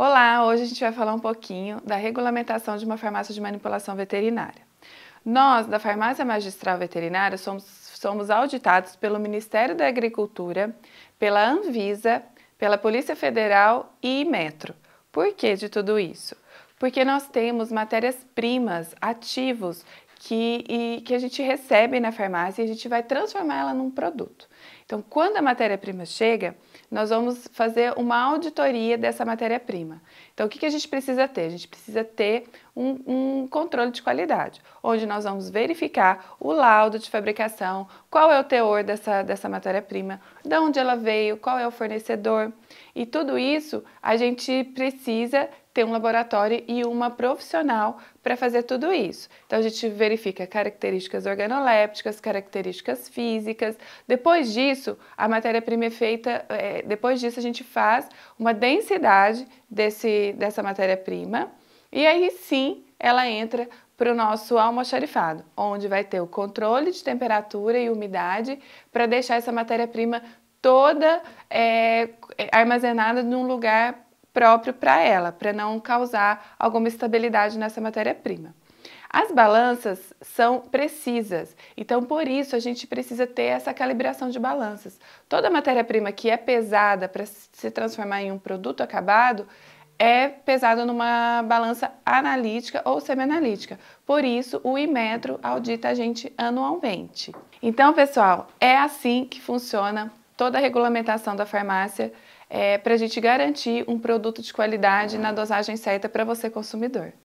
Olá, hoje a gente vai falar um pouquinho da regulamentação de uma farmácia de manipulação veterinária. Nós, da Farmácia Magistral Veterinária, somos, somos auditados pelo Ministério da Agricultura, pela Anvisa, pela Polícia Federal e Metro. Por que de tudo isso? Porque nós temos matérias-primas ativos que, e, que a gente recebe na farmácia e a gente vai transformá-la num produto. Então, quando a matéria-prima chega, nós vamos fazer uma auditoria dessa matéria-prima. Então, o que, que a gente precisa ter? A gente precisa ter um, um, controle de qualidade, onde nós vamos verificar o laudo de fabricação, qual é o teor dessa, dessa matéria-prima, de onde ela veio, qual é o fornecedor. E tudo isso a gente precisa ter um laboratório e uma profissional para fazer tudo isso. Então a gente verifica características organolépticas, características físicas. Depois disso, a matéria-prima é feita, é, depois disso a gente faz uma densidade desse, dessa matéria-prima e aí sim ela entra para o nosso almoxarifado, onde vai ter o controle de temperatura e umidade para deixar essa matéria-prima toda é, armazenada num lugar próprio para ela, para não causar alguma estabilidade nessa matéria-prima. As balanças são precisas, então por isso a gente precisa ter essa calibração de balanças. Toda matéria-prima que é pesada para se transformar em um produto acabado é pesada numa balança analítica ou semi-analítica. Por isso, o Imetro audita a gente anualmente. Então, pessoal, é assim que funciona toda a regulamentação da farmácia é, para a gente garantir um produto de qualidade na dosagem certa para você consumidor.